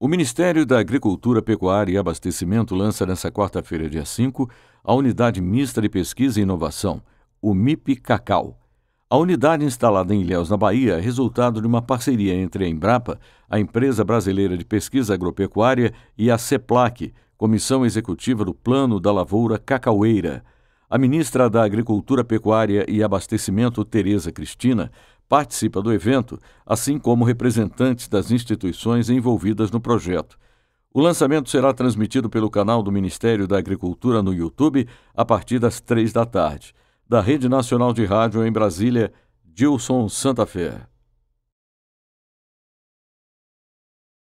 O Ministério da Agricultura, Pecuária e Abastecimento lança nesta quarta-feira, dia 5, a Unidade Mista de Pesquisa e Inovação, o MIP Cacau. A unidade instalada em Ilhéus, na Bahia, é resultado de uma parceria entre a Embrapa, a Empresa Brasileira de Pesquisa Agropecuária, e a CEPLAC, Comissão Executiva do Plano da Lavoura Cacaueira. A ministra da Agricultura, Pecuária e Abastecimento, Tereza Cristina, participa do evento, assim como representantes das instituições envolvidas no projeto. O lançamento será transmitido pelo canal do Ministério da Agricultura no YouTube a partir das três da tarde. Da Rede Nacional de Rádio em Brasília, Dilson Santa Fé.